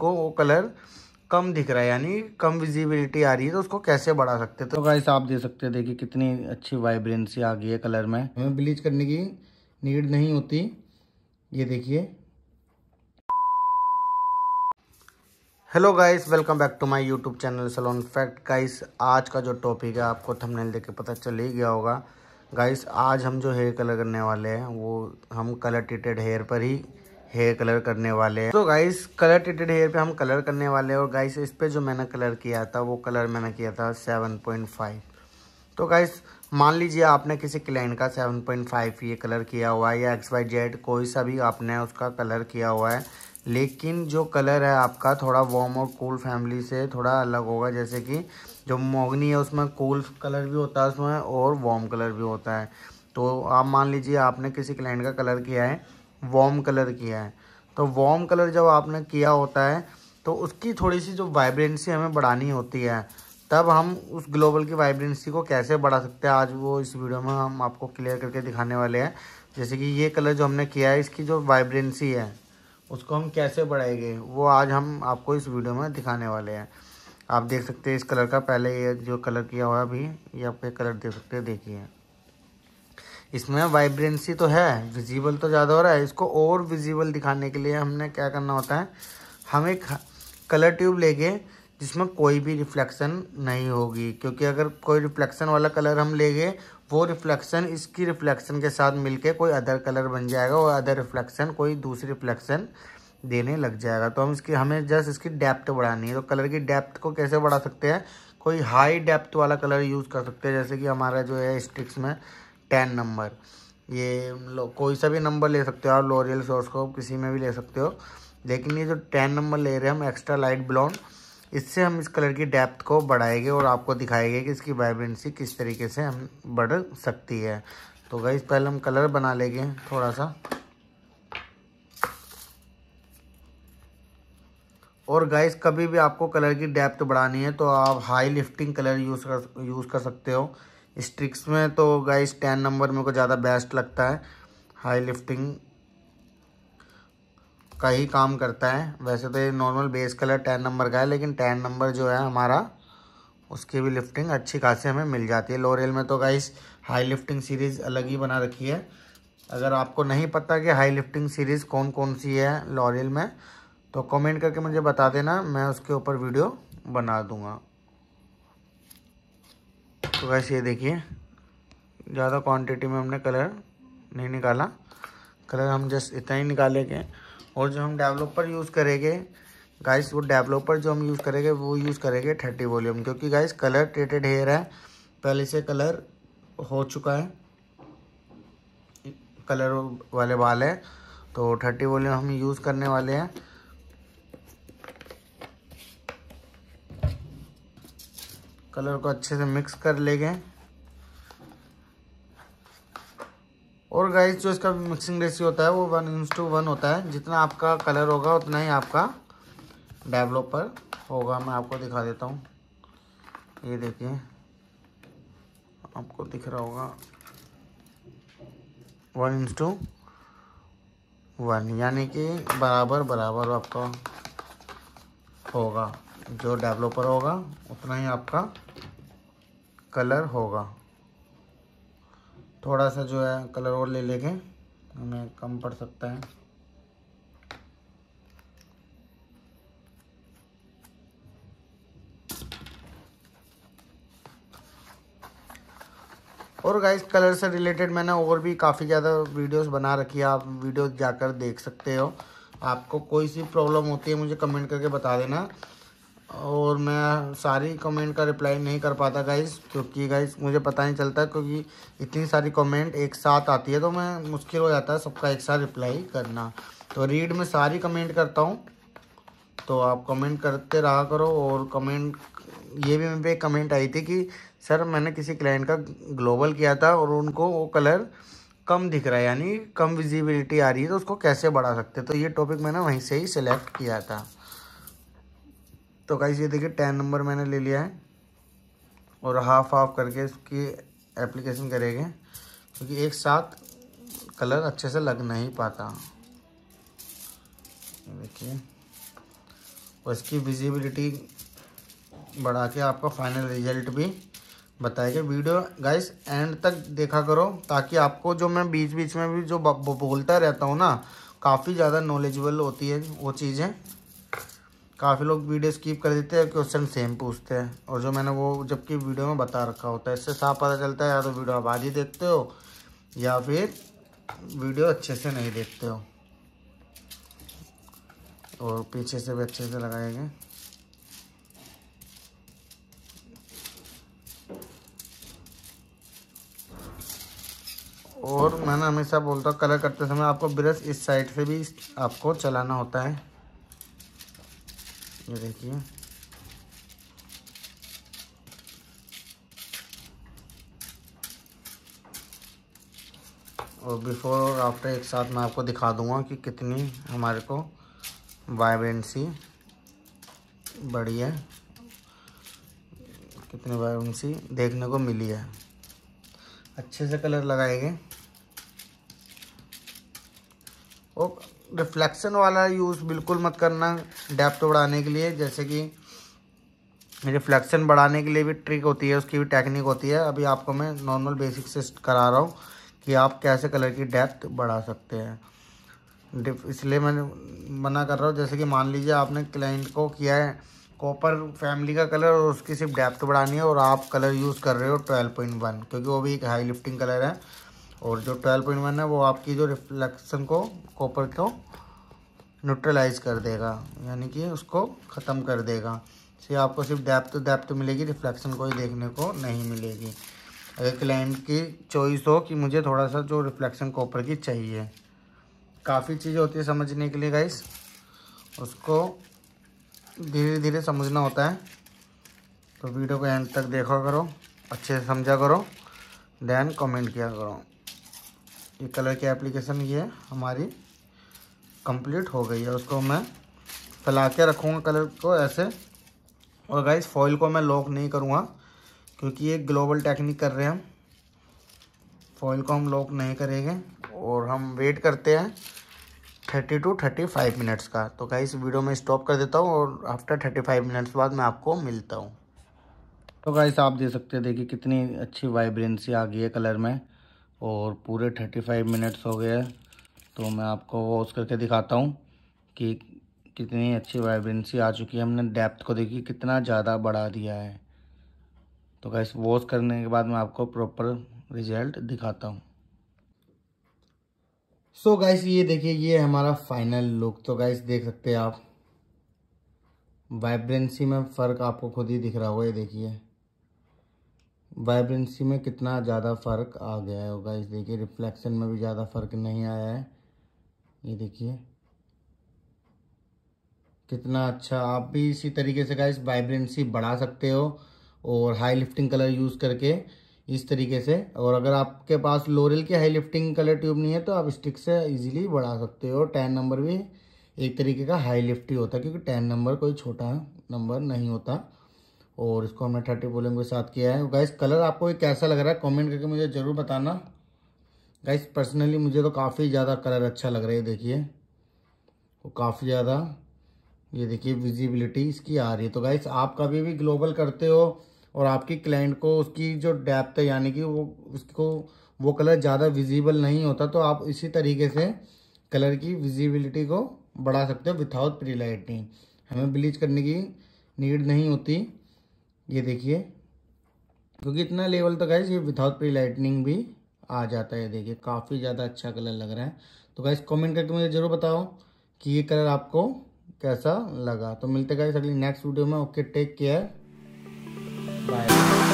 को वो कलर कम दिख रहा है यानी कम विजिबिलिटी आ रही है तो उसको कैसे बढ़ा सकते तो गाइस आप दे सकते हैं देखिए कितनी अच्छी वाइब्रेंसी आ गई है कलर में हमें ब्लीच करने की नीड नहीं होती ये देखिए hello guys welcome back to my YouTube channel salon fact guys आज का जो टॉपिक है आपको थंबनेल देख के पता चल ही गया होगा गाइस आज हम जो हेयर कलर करने वाले हैं वो हम कलर ट्रीटेड हेयर पर ही हेयर कलर करने वाले हैं तो गाइस कलर टेटेड हेयर पे हम कलर करने वाले हैं और गाइस इस पे जो मैंने कलर किया था वो कलर मैंने किया था 7.5 तो गाइस मान लीजिए आपने किसी क्लाइंट का 7.5 ये कलर किया हुआ है या एक्स वाई जेड कोई सा भी आपने उसका कलर किया हुआ है लेकिन जो कलर है आपका थोड़ा वार्म और कूल फैमिली से थोड़ा अलग होगा जैसे कि जो मोगनी है उसमें कूल कलर भी होता है उसमें और वार्म कलर भी होता है तो आप मान लीजिए आपने किसी क्लाइंट का कलर किया है वॉम कलर किया है तो वॉम कलर जब आपने किया होता है तो उसकी थोड़ी सी जो वाइब्रेंसी हमें बढ़ानी होती है तब हम उस ग्लोबल की वाइब्रेंसी को कैसे बढ़ा सकते हैं आज वो इस वीडियो में हम आपको क्लियर करके दिखाने वाले हैं जैसे कि ये कलर जो हमने किया है इसकी जो वाइब्रेंसी है उसको हम कैसे बढ़ाएंगे वो आज हम आपको इस वीडियो में दिखाने वाले हैं आप देख सकते हैं इस कलर का पहले ये जो कलर किया हुआ अभी ये आप कलर देख सकते हैं देखिए इसमें वाइब्रेंसी तो है विजिबल तो ज़्यादा हो रहा है इसको और विजिबल दिखाने के लिए हमने क्या करना होता है हम एक कलर ट्यूब लेंगे जिसमें कोई भी रिफ्लेक्शन नहीं होगी क्योंकि अगर कोई रिफ्लेक्शन वाला कलर हम लेंगे वो रिफ्लेक्शन इसकी रिफ्लेक्शन के साथ मिलके कोई अदर कलर बन जाएगा और अदर रिफ्लेक्शन कोई दूसरी रिफ्लेक्शन देने लग जाएगा तो हम इसकी हमें जस्ट इसकी डेप्थ बढ़ानी है तो कलर की डेप्थ को कैसे बढ़ा सकते हैं कोई हाई डेप्थ वाला कलर यूज़ कर सकते हैं जैसे कि हमारा जो है स्टिक्स में टेन नंबर ये कोई सा भी नंबर ले सकते हो आप लॉरियल सोर्सकोप किसी में भी ले सकते हो लेकिन ये जो टेन नंबर ले रहे हैं हम एक्स्ट्रा लाइट ब्लॉन्ड इससे हम इस कलर की डेप्थ को बढ़ाएंगे और आपको दिखाएंगे कि इसकी वाइब्रेंसी किस तरीके से हम बढ़ सकती है तो गई पहले हम कलर बना लेंगे थोड़ा सा और गाइस कभी भी आपको कलर की डेप्थ बढ़ानी है तो आप हाई लिफ्टिंग कलर यूज़ कर यूज़ कर सकते हो स्ट्रिक्स में तो गाइस टेन नंबर मेरे को ज़्यादा बेस्ट लगता है हाई लिफ्टिंग का ही काम करता है वैसे तो ये normal base colour ten number का है लेकिन टेन नंबर जो है हमारा उसकी भी लिफ्टिंग अच्छी खासी हमें मिल जाती है लोरेल में तो गाइस हाई लिफ्टिंग सीरीज़ अलग ही बना रखी है अगर आपको नहीं पता कि हाई लिफ्टिंग सीरीज़ कौन कौन सी है लॉरियल में तो कमेंट करके मुझे बता देना मैं उसके ऊपर वीडियो बना दूंगा तो गैस ये देखिए ज़्यादा क्वांटिटी में हमने कलर नहीं निकाला कलर हम जस्ट इतना ही निकालेंगे और जो हम डेवलपर यूज़ करेंगे गाइस वो डेवलपर जो हम यूज़ करेंगे वो यूज़ करेंगे थर्टी वॉल्यूम क्योंकि गाइस कलर ट्रेटेड हेयर है पहले से कलर हो चुका है कलर वाले बाल है तो थर्टी वॉल्यूम हम यूज़ करने वाले हैं कलर को अच्छे से मिक्स कर लेंगे और गाइस जो इसका मिक्सिंग रेशियो होता है वो वन इंस टू वन होता है जितना आपका कलर होगा उतना ही आपका डेवलपर होगा मैं आपको दिखा देता हूँ ये देखिए आपको दिख रहा होगा वन इंस टू वन यानी कि बराबर बराबर आपका होगा जो डेवलपर होगा उतना ही आपका कलर होगा थोड़ा सा जो है कलर और ले लेंगे हमें कम पड़ सकता है और गाइस कलर से रिलेटेड मैंने और भी काफ़ी ज़्यादा वीडियोस बना रखी है आप वीडियो जाकर देख सकते हो आपको कोई सी प्रॉब्लम होती है मुझे कमेंट करके बता देना और मैं सारी कमेंट का रिप्लाई नहीं कर पाता गाइस क्योंकि गाइस मुझे पता नहीं चलता क्योंकि इतनी सारी कमेंट एक साथ आती है तो मैं मुश्किल हो जाता है सबका एक साथ रिप्लाई करना तो रीड में सारी कमेंट करता हूँ तो आप कमेंट करते रहा करो और कमेंट ये भी मेरे पे कमेंट आई थी कि सर मैंने किसी क्लाइंट का ग्लोबल किया था और उनको वो कलर कम दिख रहा है यानी कम विजिबिलिटी आ रही है तो उसको कैसे बढ़ा सकते तो ये टॉपिक मैंने वहीं से ही सिलेक्ट किया था तो गाइस ये देखिए टेन नंबर मैंने ले लिया है और हाफ हाफ करके इसकी एप्लीकेशन करेंगे क्योंकि एक साथ कलर अच्छे से लग नहीं पाता देखिए और इसकी विजिबिलिटी बढ़ा के आपका फाइनल रिजल्ट भी बताएगा वीडियो गाइस एंड तक देखा करो ताकि आपको जो मैं बीच बीच में भी जो बोलता रहता हूँ ना काफ़ी ज़्यादा नॉलेजेबल होती है वो चीज़ें काफ़ी लोग वीडियो स्किप कर देते हैं क्वेश्चन सेम पूछते हैं और जो मैंने वो जबकि वीडियो में बता रखा होता है इससे साफ पता चलता है या तो वीडियो आप आज ही देखते हो या फिर वीडियो अच्छे से नहीं देखते हो और पीछे से भी अच्छे से लगाएंगे और मैंने हमेशा बोलता हूँ कलर करते समय आपको ब्रश इस साइड से भी आपको चलाना होता है ये देखिए और बिफोर और आफ्टर एक साथ मैं आपको दिखा दूंगा कि कितनी हमारे को वाइब्रेंसी बढ़ी है कितनी वाइब्रेंसी देखने को मिली है अच्छे से कलर लगाएंगे और रिफ्लेक्शन वाला यूज़ बिल्कुल मत करना डेप्थ बढ़ाने के लिए जैसे कि रिफ्लेक्शन बढ़ाने के लिए भी ट्रिक होती है उसकी भी टेक्निक होती है अभी आपको मैं नॉर्मल बेसिक से करा रहा हूँ कि आप कैसे कलर की डेप्थ बढ़ा सकते हैं इसलिए मैं मना कर रहा हूँ जैसे कि मान लीजिए आपने क्लाइंट को किया है कॉपर फैमिली का कलर और उसकी सिर्फ डेप्थ बढ़ानी है और आप कलर यूज़ कर रहे हो ट्वेल्व पॉइंट वन क्योंकि वो भी एक हाई लिफ्टिंग कलर है और जो ट्वेल्व पॉइंट वन है वो आपकी जो रिफ्लेक्शन को कॉपर को न्यूट्रलाइज कर देगा यानी कि उसको ख़त्म कर देगा इसलिए आपको सिर्फ डेप्थ डेप्थ मिलेगी रिफ्लेक्शन कोई देखने को नहीं मिलेगी अगर क्लाइंट की चॉइस हो कि मुझे थोड़ा सा जो रिफ्लेक्शन कॉपर की चाहिए काफ़ी चीज़ें होती है समझने के लिए गाइस उसको धीरे धीरे समझना होता है तो वीडियो को एंड तक देखा करो अच्छे से समझा करो देन कमेंट किया करो ये कलर की एप्लीकेशन ये हमारी कंप्लीट हो गई है उसको मैं फैला के रखूँगा कलर को ऐसे और गाइस फॉइल को मैं लॉक नहीं करूँगा क्योंकि ये ग्लोबल टेक्निक कर रहे हैं हम फॉइल को हम लॉक नहीं करेंगे और हम वेट करते हैं thirty to thirty five minutes का तो गाइस वीडियो में स्टॉप कर देता हूँ और आफ्टर थर्टी फाइव मिनट्स बाद मैं आपको मिलता हूँ तो गाइस आप दे सकते हैं देखिए कितनी अच्छी वाइब्रेंसी आ गई है कलर में और पूरे थर्टी फाइव मिनट्स हो गए तो मैं आपको वॉश करके दिखाता हूँ कि कितनी अच्छी वाइब्रेंसी आ चुकी है हमने डेप्थ को देखी कितना ज़्यादा बढ़ा दिया है तो गैस वॉश करने के बाद मैं आपको प्रॉपर रिजल्ट दिखाता हूँ सो so गाइस ये देखिए ये हमारा फाइनल लुक तो गाइस देख सकते हैं आप वाइब्रेंसी में फ़र्क आपको खुद ही दिख रहा होगा ये देखिए वाइब्रेंसी में कितना ज़्यादा फ़र्क आ गया होगा इस देखिए रिफ्लेक्शन में भी ज़्यादा फ़र्क नहीं आया है ये देखिए कितना अच्छा आप भी इसी तरीके से गाइस वाइब्रेंसी बढ़ा सकते हो और हाई लिफ्टिंग कलर यूज़ करके इस तरीके से और अगर आपके पास लोरल की हाई लिफ्टिंग कलर ट्यूब नहीं है तो आप स्टिक से इजीली बढ़ा सकते हो टेन नंबर भी एक तरीके का हाई लिफ्ट ही होता है क्योंकि टेन नंबर कोई छोटा नंबर नहीं होता और इसको हमने थर्टी बॉलिंग के साथ किया है गाइस कलर आपको कैसा लग रहा है कमेंट करके मुझे ज़रूर बताना गाइस पर्सनली मुझे तो काफ़ी ज़्यादा कलर अच्छा लग रहा है देखिए वो काफ़ी ज़्यादा ये देखिए विजिबिलिटी इसकी आ रही है तो गाइस आप कभी भी ग्लोबल करते हो और आपकी क्लाइंट को उसकी जो डेप्थ है यानी कि वो उसको वो कलर ज़्यादा विजिबल नहीं होता तो आप इसी तरीके से कलर की विजिबिलिटी को बढ़ा सकते हो विथाउट प्री लाइटिंग हमें ब्लीच करने की नीड नहीं होती ये देखिए क्योंकि इतना लेवल तो गाइज ये विदाउट प्री लाइटनिंग भी आ जाता है देखिए काफ़ी ज़्यादा अच्छा कलर लग रहा है तो गाइस कमेंट करके मुझे ज़रूर बताओ कि ये कलर आपको कैसा लगा तो मिलते गाइस अगली नेक्स्ट वीडियो में ओके टेक केयर बाय